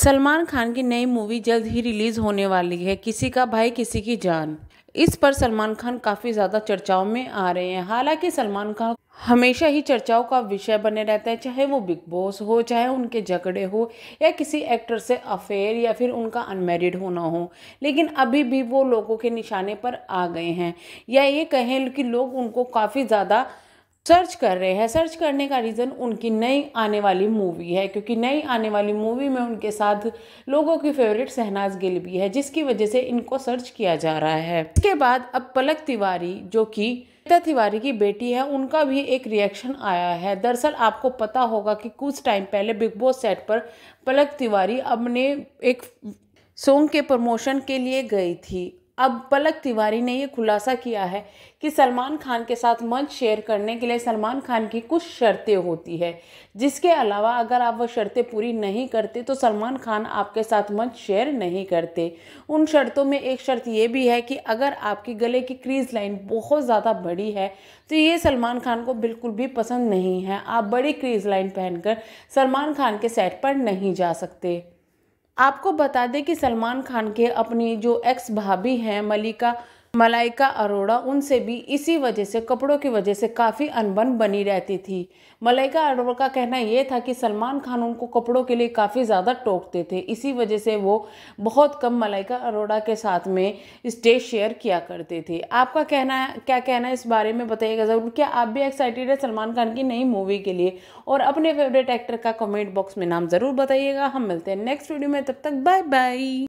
सलमान खान की नई मूवी जल्द ही रिलीज होने वाली है किसी का भाई किसी की जान इस पर सलमान खान काफ़ी ज़्यादा चर्चाओं में आ रहे हैं हालांकि सलमान खान हमेशा ही चर्चाओं का विषय बने रहता है चाहे वो बिग बॉस हो चाहे उनके झगड़े हो या किसी एक्टर से अफेयर या फिर उनका अनमेरिड होना हो लेकिन अभी भी वो लोगों के निशाने पर आ गए हैं या ये कहें कि लोग उनको काफ़ी ज़्यादा सर्च कर रहे हैं सर्च करने का रीज़न उनकी नई आने वाली मूवी है क्योंकि नई आने वाली मूवी में उनके साथ लोगों की फेवरेट शहनाज गिल भी है जिसकी वजह से इनको सर्च किया जा रहा है इसके बाद अब पलक तिवारी जो कि श्वेता तिवारी की बेटी है उनका भी एक रिएक्शन आया है दरअसल आपको पता होगा कि कुछ टाइम पहले बिग बॉस सेट पर पलक तिवारी अपने एक सॉन्ग के प्रमोशन के लिए गई थी अब पलक तिवारी ने यह खुलासा किया है कि सलमान खान के साथ मंच शेयर करने के लिए सलमान खान की कुछ शर्तें होती है जिसके अलावा अगर आप वह शर्तें पूरी नहीं करते तो सलमान खान आपके साथ मंच शेयर नहीं करते उन शर्तों में एक शर्त ये भी है कि अगर आपकी गले की क्रीज लाइन बहुत ज़्यादा बड़ी है तो ये सलमान खान को बिल्कुल भी पसंद नहीं है आप बड़ी क्रीज लाइन पहनकर सलमान खान के सेट पर नहीं जा सकते आपको बता दें कि सलमान खान के अपनी जो एक्स भाभी हैं मलिका मलाइका अरोड़ा उनसे भी इसी वजह से कपड़ों की वजह से काफ़ी अनबन बनी रहती थी मलाइका अरोड़ा का कहना यह था कि सलमान खान उनको कपड़ों के लिए काफ़ी ज़्यादा टोकते थे इसी वजह से वो बहुत कम मलाइका अरोड़ा के साथ में स्टेज शेयर किया करते थे आपका कहना क्या कहना है इस बारे में बताइएगा ज़रूर क्या आप भी एक्साइटेड है सलमान खान की नई मूवी के लिए और अपने फेवरेट एक्टर का कमेंट बॉक्स में नाम ज़रूर बताइएगा हम मिलते हैं नेक्स्ट वीडियो में तब तक बाय बाय